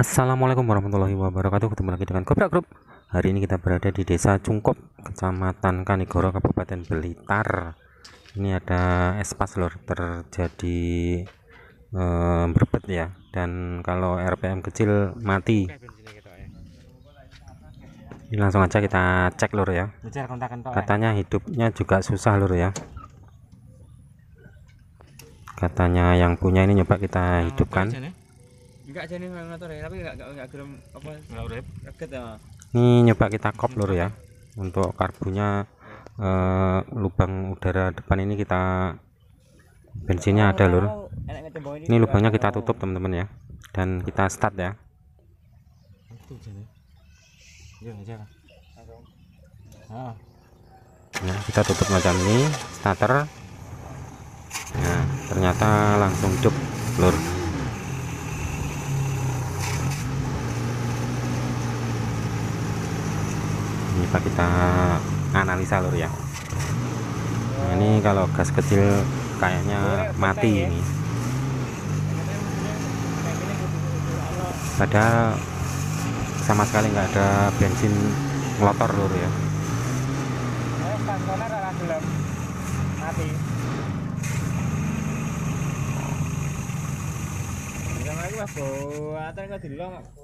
Assalamualaikum warahmatullahi wabarakatuh Ketemu lagi dengan Kobra Group Hari ini kita berada di desa Cungkop Kecamatan Kanigoro Kabupaten Belitar Ini ada espas lor terjadi e, berbet ya Dan kalau RPM kecil mati Ini langsung aja kita cek lor ya Katanya hidupnya juga susah lor ya Katanya yang punya ini nyoba kita hidupkan enggak jadi ngatur ya tapi enggak enggak gerem apa enggak urip reget ya ini nyoba kita kop lur ya untuk karbunya eh, lubang udara depan ini kita bensinnya ada lur ini lubangnya kita tutup teman-teman ya dan kita start ya nah kita tutup macam ini starter nah ternyata langsung cuk lur coba kita analisa lur ya nah, ini kalau gas kecil kayaknya mati ini padahal sama sekali nggak ada bensin motor lur ya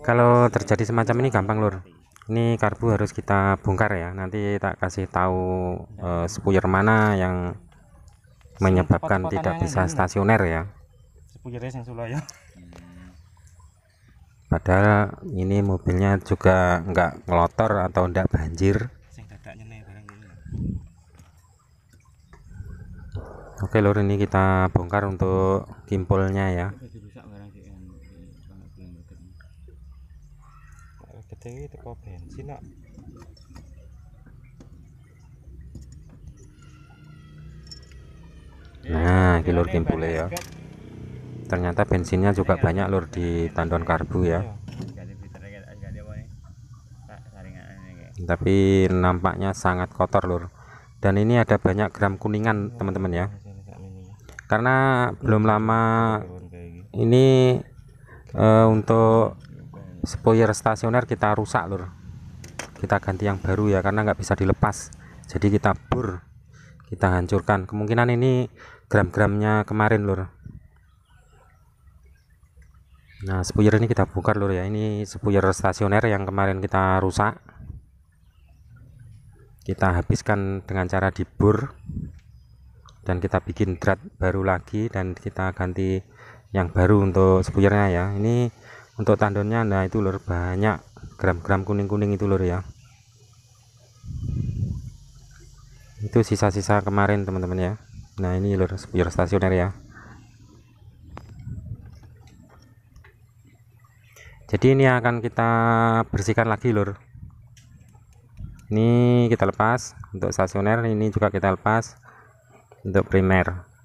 kalau terjadi semacam ini gampang lur ini karbu harus kita bongkar ya nanti tak kasih tahu uh, eh, spuyer mana yang menyebabkan tidak bisa stasioner ya spuyernya yang sulah ya hmm. padahal ini mobilnya juga enggak ngelotor atau enggak banjir oke lor ini kita bongkar untuk kimpulnya ya dewe teko bensin kok. Nah, iki lur kimpule ya. Ternyata bensinnya juga banyak lur di tandon karbu ya. Tapi nampaknya sangat kotor lur. Dan ini ada banyak gram kuningan teman-teman ya. Karena belum lama ini uh, untuk spoiler stasioner kita rusak lur kita ganti yang baru ya karena nggak bisa dilepas jadi kita bur kita hancurkan kemungkinan ini gram-gramnya kemarin lur nah spoiler ini kita buka lur ya ini spoiler stasioner yang kemarin kita rusak kita habiskan dengan cara dibur dan kita bikin drat baru lagi dan kita ganti yang baru untuk spoilernya ya ini untuk tandonnya nah itu lur banyak gram-gram kuning-kuning itu lur ya itu sisa-sisa kemarin teman-teman ya nah ini lur spior stasioner ya jadi ini akan kita bersihkan lagi lur ini kita lepas untuk stasioner ini juga kita lepas untuk primer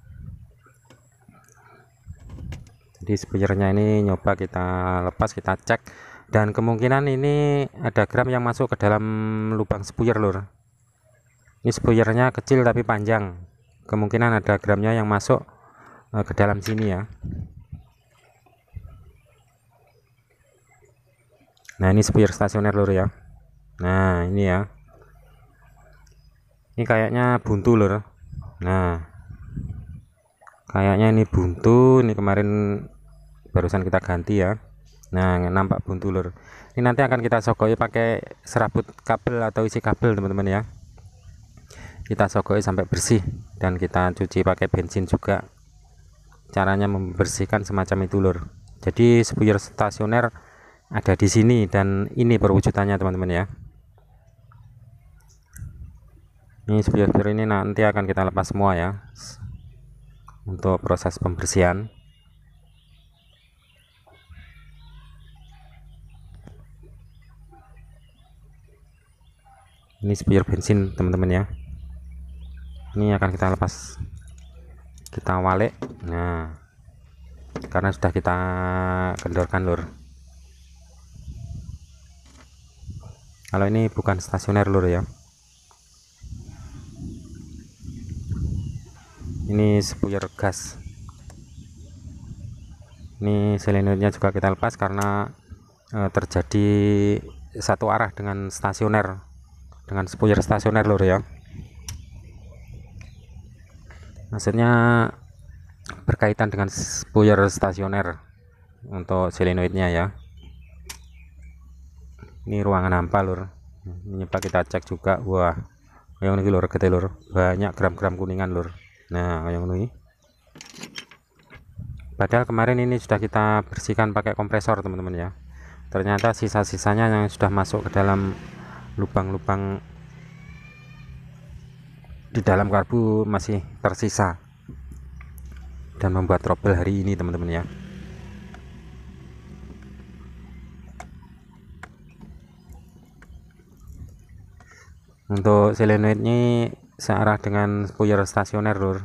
jadi sebenarnya ini nyoba kita lepas kita cek dan kemungkinan ini ada gram yang masuk ke dalam lubang spuyer lur ini spuyernya kecil tapi panjang kemungkinan ada gramnya yang masuk eh, ke dalam sini ya nah ini spuyer stasioner lur ya nah ini ya ini kayaknya buntu lur nah kayaknya ini buntu ini kemarin barusan kita ganti ya nah nampak buntu ini nanti akan kita sokoi pakai serabut kabel atau isi kabel teman-teman ya kita sokoi sampai bersih dan kita cuci pakai bensin juga caranya membersihkan semacam itu lur jadi sebuyur stasioner ada di sini dan ini perwujudannya teman-teman ya ini sebuyur ini nanti akan kita lepas semua ya untuk proses pembersihan ini spare bensin teman-teman ya ini akan kita lepas kita walek nah karena sudah kita kendorkan lur kalau ini bukan stasioner lur ya ini spuyer gas ini selenutnya juga kita lepas karena eh, terjadi satu arah dengan stasioner dengan spuyer stasioner lur ya maksudnya berkaitan dengan spuyer stasioner untuk selenoidnya ya ini ruangan hampa lur ini kita cek juga wah yang ini lur gede lur banyak gram-gram kuningan lur nah yang ini padahal kemarin ini sudah kita bersihkan pakai kompresor teman-teman ya ternyata sisa-sisanya yang sudah masuk ke dalam lubang-lubang di dalam karbu masih tersisa dan membuat trouble hari ini teman-teman ya untuk selenoid ini searah dengan spoiler stasioner lur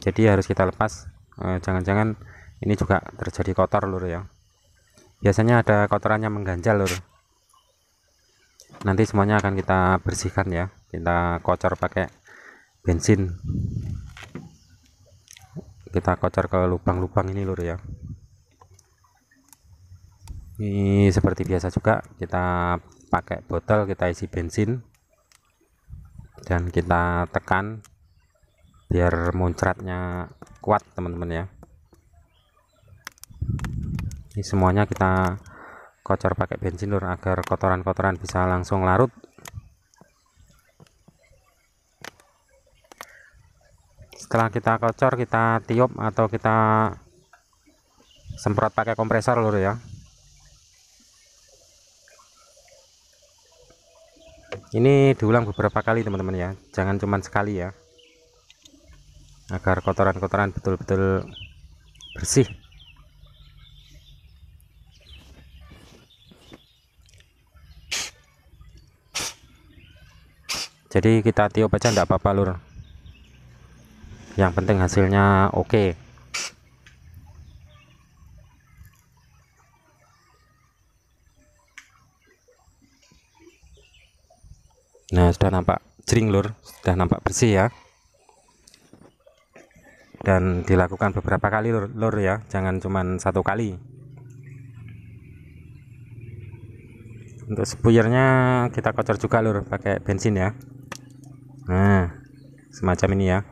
jadi harus kita lepas eh, jangan-jangan eh, ini juga terjadi kotor lur ya biasanya ada kotorannya mengganjal lur nanti semuanya akan kita bersihkan ya kita kocor pakai bensin kita kocor ke lubang-lubang ini lur ya ini seperti biasa juga kita pakai botol kita isi bensin dan kita tekan biar muncratnya kuat teman-teman ya ini semuanya kita kocor pakai bensin lur agar kotoran-kotoran bisa langsung larut setelah kita kocor kita tiup atau kita semprot pakai kompresor lur ya ini diulang beberapa kali teman-teman ya jangan cuma sekali ya agar kotoran-kotoran betul-betul bersih jadi kita tiup aja enggak apa-apa lur yang penting hasilnya oke okay. nah sudah nampak jering lur sudah nampak bersih ya dan dilakukan beberapa kali lur, lur ya jangan cuman satu kali untuk sepuyernya kita kocor juga lur pakai bensin ya nah semacam ini ya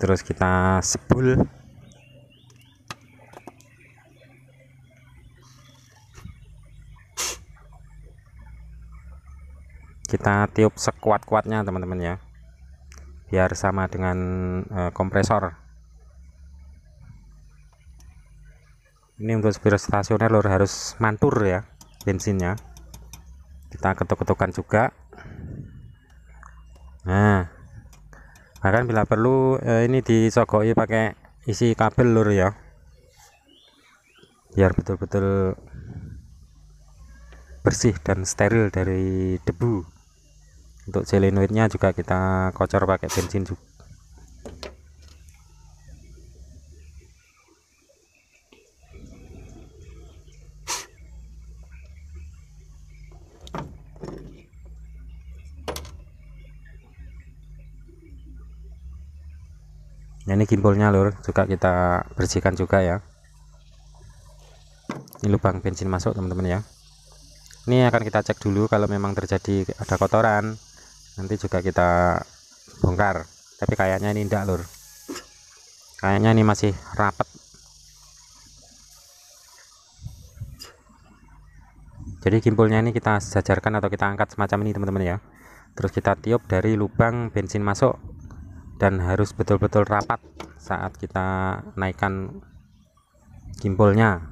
terus kita sebul kita tiup sekuat-kuatnya teman-teman ya biar sama dengan e, kompresor ini untuk spiro stasioner lor harus mantur ya bensinnya kita ketuk-ketukan juga nah bahkan bila perlu eh, ini disogoi pakai isi kabel lur ya biar betul-betul bersih dan steril dari debu untuk selenoidnya juga kita kocor pakai bensin juga Nah, ini gimbalnya lur juga kita bersihkan juga ya ini lubang bensin masuk teman-teman ya ini akan kita cek dulu kalau memang terjadi ada kotoran nanti juga kita bongkar tapi kayaknya ini tidak lur kayaknya ini masih rapat jadi kimpulnya ini kita sejajarkan atau kita angkat semacam ini teman-teman ya terus kita tiup dari lubang bensin masuk dan harus betul-betul rapat saat kita naikkan gimbalnya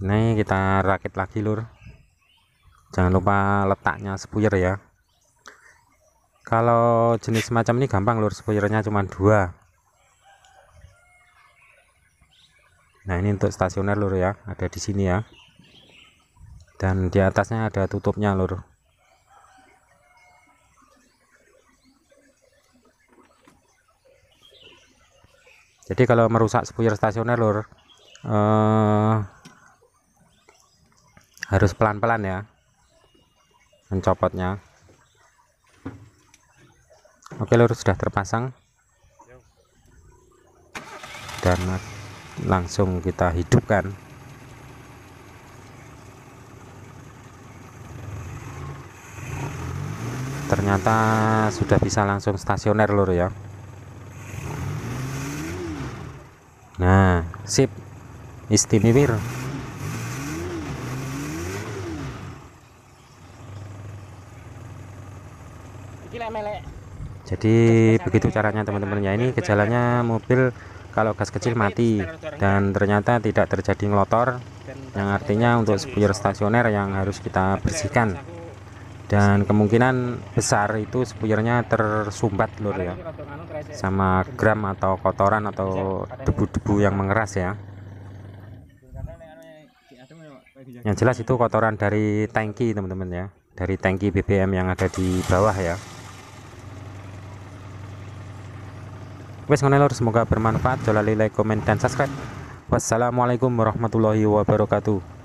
ini kita rakit lagi lur jangan lupa letaknya sepuyer ya kalau jenis macam ini gampang lur sepuyernya cuma dua nah ini untuk stasioner lur ya ada di sini ya dan di atasnya ada tutupnya lur jadi kalau merusak spuyer stasioner lur eh, harus pelan-pelan ya mencopotnya oke lur sudah terpasang dan langsung kita hidupkan ternyata sudah bisa langsung stasioner lur ya Sip. Istimewir. Jadi begitu caranya teman-teman ya ini gejalanya mobil kalau gas kecil mati dan ternyata tidak terjadi ngelotor yang artinya untuk spuyer stasioner yang harus kita bersihkan dan kemungkinan besar itu sepuyernya tersumbat lur ya sama gram atau kotoran atau debu-debu yang mengeras ya yang jelas itu kotoran dari tangki teman-teman ya dari tangki BBM yang ada di bawah ya wes lur semoga bermanfaat jolali like komen dan subscribe wassalamualaikum warahmatullahi wabarakatuh